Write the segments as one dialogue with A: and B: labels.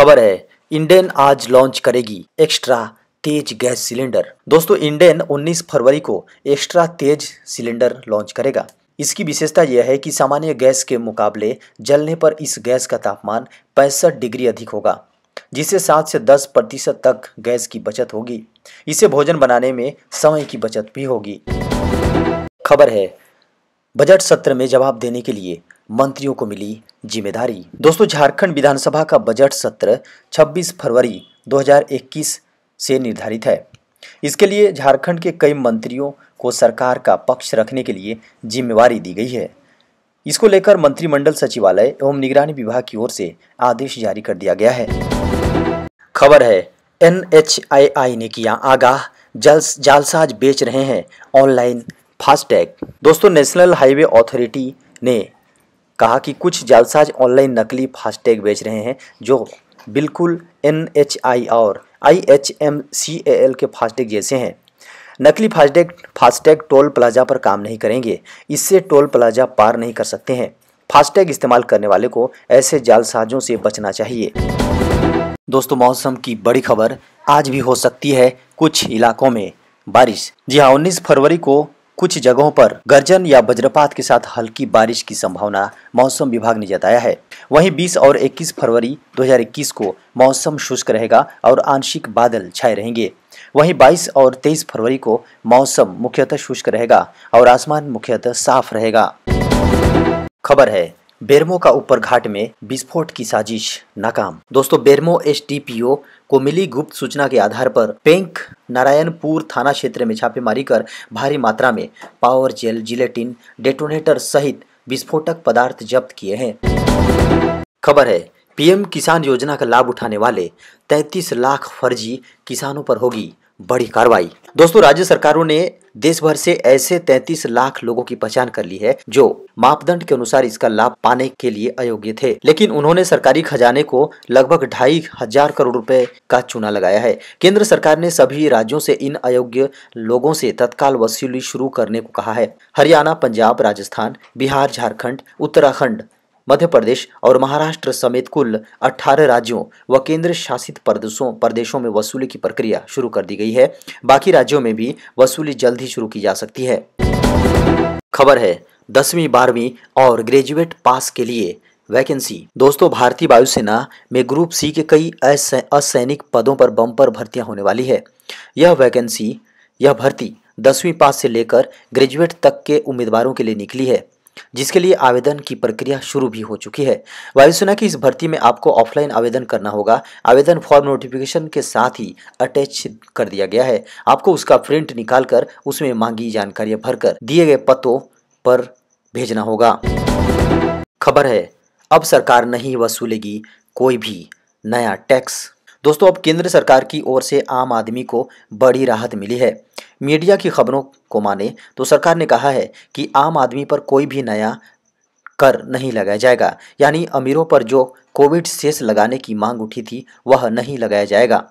A: खबर है इंडेन आज लॉन्च करेगी एक्स्ट्रा तेज गैस सिलेंडर दोस्तों इंडेन 19 फरवरी को एक्स्ट्रा तेज सिलेंडर लॉन्च करेगा इसकी विशेषता यह है कि सामान्य गैस के मुकाबले जलने पर इस गैस का तापमान पैंसठ डिग्री अधिक होगा जिससे सात से दस प्रतिशत तक गैस की बचत होगी इसे भोजन बनाने में समय की बचत भी होगी खबर है बजट सत्र में जवाब देने के लिए मंत्रियों को मिली जिम्मेदारी दोस्तों झारखंड विधानसभा का बजट सत्र 26 फरवरी 2021 से निर्धारित है इसके लिए झारखंड के कई मंत्रियों को सरकार का पक्ष रखने के लिए जिम्मेवारी दी गई है इसको लेकर मंत्रिमंडल सचिवालय एवं निगरानी विभाग की ओर से आदेश जारी कर दिया गया है खबर है एन ने किया आगाह जल जालसाज बेच रहे हैं ऑनलाइन फास्टैग दोस्तों नेशनल हाईवे अथॉरिटी ने कहा कि कुछ जालसाज ऑनलाइन नकली फास्टैग बेच रहे हैं जो बिल्कुल एन एच आई और I H M C A L के फास्टैग जैसे हैं नकली फास्टैग फास्टैग टोल प्लाजा पर काम नहीं करेंगे इससे टोल प्लाजा पार नहीं कर सकते हैं फास्टैग इस्तेमाल करने वाले को ऐसे जालसाजों से बचना चाहिए दोस्तों मौसम की बड़ी खबर आज भी हो सकती है कुछ इलाकों में बारिश जी हाँ उन्नीस फरवरी को कुछ जगहों पर गर्जन या वज्रपात के साथ हल्की बारिश की संभावना मौसम विभाग ने जताया है वहीं 20 और 21 फरवरी 2021 को मौसम शुष्क रहेगा और आंशिक बादल छाए रहेंगे वहीं 22 और 23 फरवरी को मौसम मुख्यतः शुष्क रहेगा और आसमान मुख्यतः साफ रहेगा खबर है बेरमो का ऊपर घाट में विस्फोट की साजिश नाकाम दोस्तों बेरमो एस को मिली गुप्त सूचना के आधार पर पेंक नारायणपुर थाना क्षेत्र में छापेमारी कर भारी मात्रा में पावर जेल जिलेटिन डेटोनेटर सहित विस्फोटक पदार्थ जब्त किए हैं खबर है पीएम किसान योजना का लाभ उठाने वाले 33 लाख फर्जी किसानों पर होगी बड़ी कार्रवाई दोस्तों राज्य सरकारों ने देश भर से ऐसे 33 लाख लोगों की पहचान कर ली है जो मापदंड के अनुसार इसका लाभ पाने के लिए अयोग्य थे लेकिन उन्होंने सरकारी खजाने को लगभग ढाई हजार करोड़ रुपए का चूना लगाया है केंद्र सरकार ने सभी राज्यों से इन अयोग्य लोगों से तत्काल वसूली शुरू करने को कहा है हरियाणा पंजाब राजस्थान बिहार झारखंड उत्तराखंड मध्य प्रदेश और महाराष्ट्र समेत कुल 18 राज्यों व केंद्र शासित प्रदेशों प्रदेशों में वसूली की प्रक्रिया शुरू कर दी गई है बाकी राज्यों में भी वसूली जल्द ही शुरू की जा सकती है खबर है दसवीं बारहवीं और ग्रेजुएट पास के लिए वैकेंसी दोस्तों भारतीय वायुसेना में ग्रुप सी के कई असैनिक पदों पर बम्पर भर्तियां होने वाली है यह वैकेंसी यह भर्ती दसवीं पास से लेकर ग्रेजुएट तक के उम्मीदवारों के लिए निकली है जिसके लिए आवेदन की प्रक्रिया शुरू भी हो चुकी है वायुसेना की इस भर्ती में आपको ऑफलाइन आवेदन करना होगा आवेदन फॉर्म नोटिफिकेशन के साथ ही अटैच कर दिया गया है आपको उसका प्रिंट निकालकर उसमें मांगी जानकारियां भरकर दिए गए पतों पर भेजना होगा खबर है अब सरकार नहीं वसूलेगी कोई भी नया टैक्स दोस्तों अब केंद्र सरकार की ओर से आम आदमी को बड़ी राहत मिली है मीडिया की खबरों को माने तो सरकार ने कहा है कि आम आदमी पर कोई भी नया कर नहीं लगाया जाएगा यानी अमीरों पर जो कोविड सेस लगाने की मांग उठी थी वह नहीं लगाया जाएगा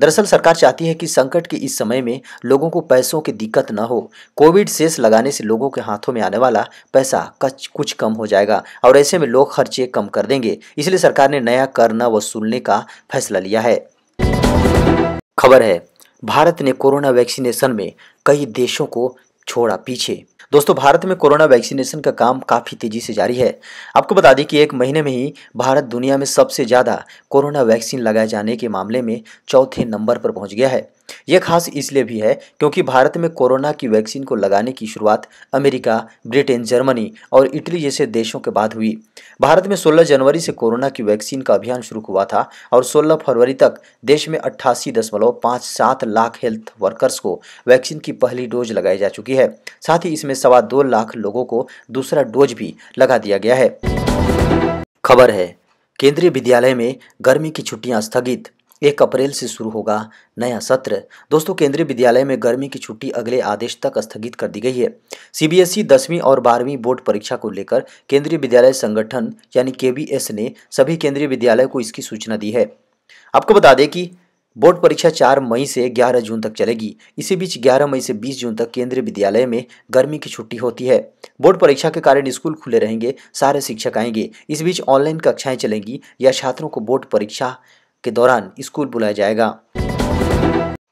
A: दरअसल सरकार चाहती है कि संकट के इस समय में लोगों को पैसों की दिक्कत न हो कोविड सेस लगाने से लोगों के हाथों में आने वाला पैसा कच कुछ कम हो जाएगा और ऐसे में लोग खर्चे कम कर देंगे इसलिए सरकार ने नया कर न वसूलने का फैसला लिया है खबर है भारत ने कोरोना वैक्सीनेशन में कई देशों को छोड़ा पीछे दोस्तों भारत में कोरोना वैक्सीनेशन का काम काफ़ी तेज़ी से जारी है आपको बता दें कि एक महीने में ही भारत दुनिया में सबसे ज़्यादा कोरोना वैक्सीन लगाए जाने के मामले में चौथे नंबर पर पहुंच गया है ये खास इसलिए भी है क्योंकि भारत में कोरोना की वैक्सीन को लगाने की शुरुआत अमेरिका ब्रिटेन जर्मनी और इटली जैसे देशों के बाद हुई भारत में 16 जनवरी से कोरोना की वैक्सीन का अभियान शुरू हुआ था और 16 फरवरी तक देश में अट्ठासी लाख हेल्थ वर्कर्स को वैक्सीन की पहली डोज लगाई जा चुकी है साथ ही इसमें सवा दो लाख लोगों को दूसरा डोज भी लगा दिया गया है खबर है केंद्रीय विद्यालय में गर्मी की छुट्टियां स्थगित एक अप्रैल से शुरू होगा नया सत्र दोस्तों केंद्रीय विद्यालय में गर्मी की छुट्टी अगले आदेश तक स्थगित कर दी गई है सीबीएसई दसवीं और बारहवीं बोर्ड परीक्षा को लेकर केंद्रीय विद्यालय संगठन यानी के ने सभी केंद्रीय विद्यालय को इसकी सूचना दी है आपको बता दें कि बोर्ड परीक्षा 4 मई से 11 जून तक चलेगी इसी बीच 11 मई से 20 जून तक केंद्रीय विद्यालय में गर्मी की छुट्टी होती है बोर्ड परीक्षा के कारण स्कूल खुले रहेंगे सारे शिक्षक आएंगे इस बीच ऑनलाइन कक्षाएं चलेंगी या छात्रों को बोर्ड परीक्षा के दौरान स्कूल बुलाया जाएगा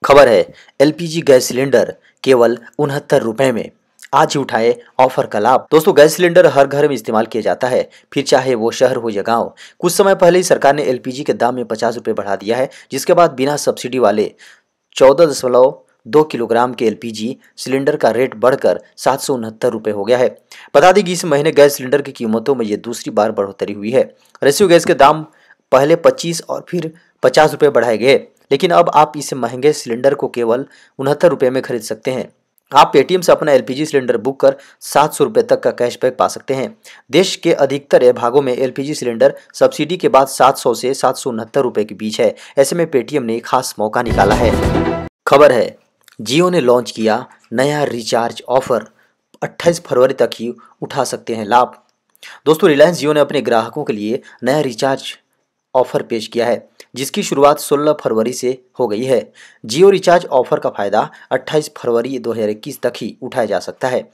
A: खबर है एलपीजी गैस सिलेंडर केवल उनहत्तर रुपए में आज ही उठाए ऑफर का लाभ दोस्तों गैस सिलेंडर हर घर में इस्तेमाल किया जाता है फिर चाहे वो शहर हो या गांव कुछ समय पहले ही सरकार ने एलपीजी के दाम में पचास रुपए बढ़ा दिया है जिसके बाद बिना सब्सिडी वाले चौदह दशमलव दो किलोग्राम के एलपीजी सिलेंडर का रेट बढ़कर सात सौ उनहत्तर रुपये हो गया है बता दें कि इस महीने गैस सिलेंडर की कीमतों में ये दूसरी बार बढ़ोतरी हुई है रेस्यू गैस के दाम पहले 25 और फिर पचास रुपये बढ़ाए गए लेकिन अब आप इस महंगे सिलेंडर को केवल उनहत्तर रुपये में खरीद सकते हैं आप पेटीएम से अपना एलपीजी सिलेंडर बुक कर सात सौ रुपये तक का कैशबैक पा सकते हैं देश के अधिकतर भागों में एलपीजी सिलेंडर सब्सिडी के बाद सात सौ से सात सौ उनहत्तर रुपये के बीच है ऐसे में पेटीएम ने खास मौका निकाला है खबर है जियो ने लॉन्च किया नया रिचार्ज ऑफर 28 फरवरी तक ही उठा सकते हैं लाभ दोस्तों रिलायंस जियो ने अपने ग्राहकों के लिए नया रिचार्ज ऑफर पेश किया है जिसकी शुरुआत 16 फरवरी से हो गई है जियो रिचार्ज ऑफर का फ़ायदा 28 फरवरी 2021 तक ही उठाया जा सकता है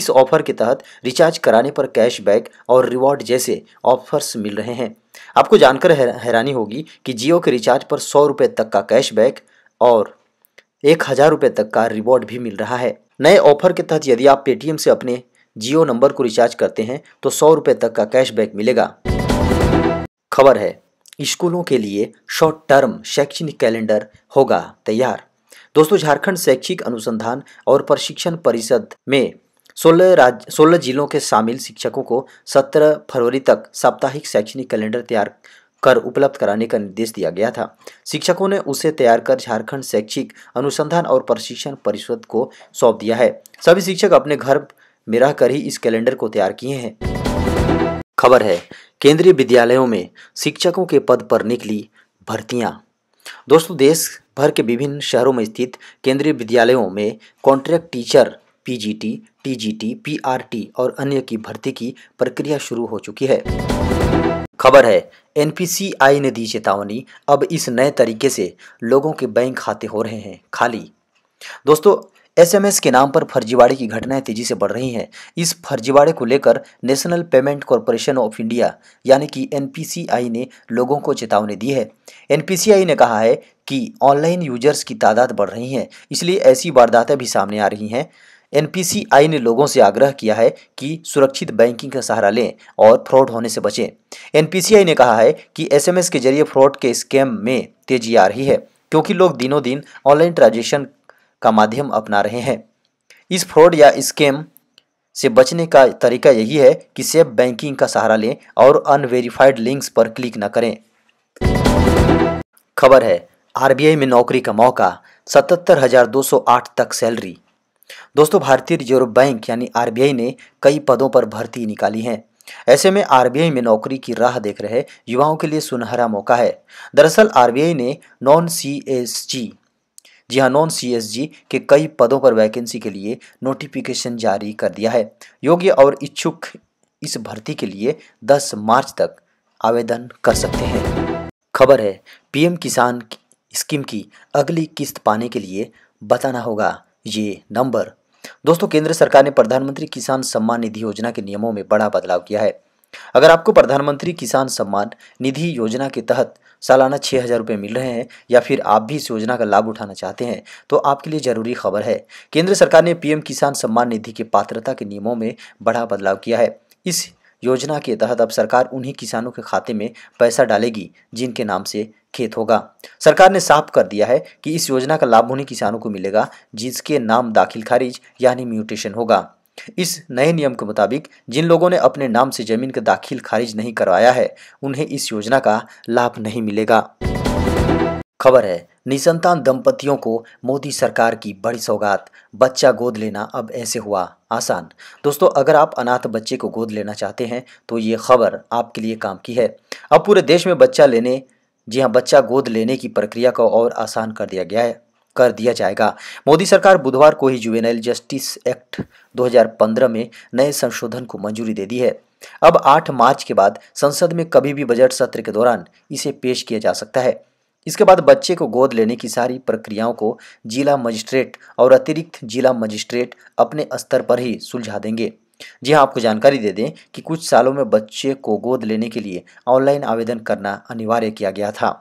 A: इस ऑफर के तहत रिचार्ज कराने पर कैशबैक और रिवॉर्ड जैसे ऑफर्स मिल रहे हैं आपको जानकर हैरानी होगी कि जियो के रिचार्ज पर सौ रुपये तक का कैशबैक और एक हज़ार रुपये तक का रिवॉर्ड भी मिल रहा है नए ऑफर के तहत यदि आप पेटीएम से अपने जियो नंबर को रिचार्ज करते हैं तो सौ रुपये तक का कैशबैक मिलेगा खबर है स्कूलों के लिए शॉर्ट टर्म शैक्षणिक कैलेंडर होगा तैयार दोस्तों झारखंड शैक्षिक अनुसंधान और प्रशिक्षण परिषद में सोलह राज्य सोलह जिलों के शामिल शिक्षकों को सत्रह फरवरी तक साप्ताहिक शैक्षणिक कैलेंडर तैयार कर उपलब्ध कराने का निर्देश दिया गया था शिक्षकों ने उसे तैयार कर झारखंड शैक्षिक अनुसंधान और प्रशिक्षण परिषद को सौंप दिया है सभी शिक्षक अपने घर में रहकर ही इस कैलेंडर को तैयार किए हैं खबर है केंद्रीय विद्यालयों में शिक्षकों के पद पर निकली भर्तियां दोस्तों देश भर के विभिन्न शहरों में स्थित केंद्रीय विद्यालयों में contract teacher PGT, TGT, PRT और अन्य की भर्ती की प्रक्रिया शुरू हो चुकी है खबर है एनपीसीआई ने दी चेतावनी अब इस नए तरीके से लोगों के बैंक खाते हो रहे हैं खाली दोस्तों एसएमएस के नाम पर फर्जीवाड़े की घटनाएं तेजी से बढ़ रही हैं इस फर्जीवाड़े को लेकर national payment corporation of India यानी कि एनपीसीआई ने लोगों को चेतावनी दी है एनपीसीआई ने कहा है कि ऑनलाइन यूजर्स की तादाद बढ़ रही है इसलिए ऐसी वारदातें भी सामने आ रही हैं एनपीसीआई ने लोगों से आग्रह किया है कि सुरक्षित बैंकिंग का सहारा लें और फ्रॉड होने से बचें एनपीसीआई ने कहा है कि एसएमएस के जरिए फ्रॉड के स्कैम में तेजी आ रही है क्योंकि लोग दिनों दिन ऑनलाइन ट्रांजेक्शन का माध्यम अपना रहे हैं इस फ्रॉड या स्कैम से बचने का तरीका यही है कि सेफ बैंकिंग का सहारा लें और अनवेरीफाइड लिंक्स पर क्लिक न करें खबर है आरबीआई में नौकरी का मौका सतहत्तर हजार दो सौ आठ तक सैलरी दोस्तों भारतीय रिजर्व बैंक यानी आरबीआई ने कई पदों पर भर्ती निकाली है ऐसे में आरबीआई में नौकरी की राह देख रहे युवाओं के लिए सुनहरा मौका है दरअसल आरबीआई ने नॉन सी एस जी जी हाँ नॉन सी के कई पदों पर वैकेंसी के लिए नोटिफिकेशन जारी कर दिया है योग्य और इच्छुक इस भर्ती के लिए 10 मार्च तक आवेदन कर सकते हैं खबर है पीएम किसान स्कीम की अगली किस्त पाने के लिए बताना होगा ये नंबर दोस्तों केंद्र सरकार ने प्रधानमंत्री किसान सम्मान निधि योजना के नियमों में बड़ा बदलाव किया है अगर आपको प्रधानमंत्री किसान सम्मान निधि योजना के तहत सालाना छः हज़ार रुपये मिल रहे हैं या फिर आप भी इस योजना का लाभ उठाना चाहते हैं तो आपके लिए जरूरी खबर है केंद्र सरकार ने पीएम किसान सम्मान निधि के पात्रता के नियमों में बड़ा बदलाव किया है इस योजना के तहत अब सरकार उन्हीं किसानों के खाते में पैसा डालेगी जिनके नाम से खेत होगा सरकार ने साफ कर दिया है कि इस योजना का लाभ उन्हीं किसानों को मिलेगा जिसके नाम दाखिल खारिज यानी म्यूटेशन होगा इस नए नियम के मुताबिक जिन लोगों ने अपने नाम से जमीन का दाखिल खारिज नहीं करवाया है उन्हें इस योजना का लाभ नहीं मिलेगा खबर है निसंतान दंपतियों को मोदी सरकार की बड़ी सौगात बच्चा गोद लेना अब ऐसे हुआ आसान दोस्तों अगर आप अनाथ बच्चे को गोद लेना चाहते हैं तो ये खबर आपके लिए काम की है अब पूरे देश में बच्चा लेने जी हाँ बच्चा गोद लेने की प्रक्रिया को और आसान कर दिया गया है कर दिया जाएगा मोदी सरकार बुधवार को ही जुवेनाइल जस्टिस एक्ट 2015 में नए संशोधन को मंजूरी दे दी है अब 8 मार्च के बाद संसद में कभी भी बजट सत्र के दौरान इसे पेश किया जा सकता है इसके बाद बच्चे को गोद लेने की सारी प्रक्रियाओं को जिला मजिस्ट्रेट और अतिरिक्त जिला मजिस्ट्रेट अपने स्तर पर ही सुलझा देंगे जी हाँ आपको जानकारी दे दें कि कुछ सालों में बच्चे को गोद लेने के लिए ऑनलाइन आवेदन करना अनिवार्य किया गया था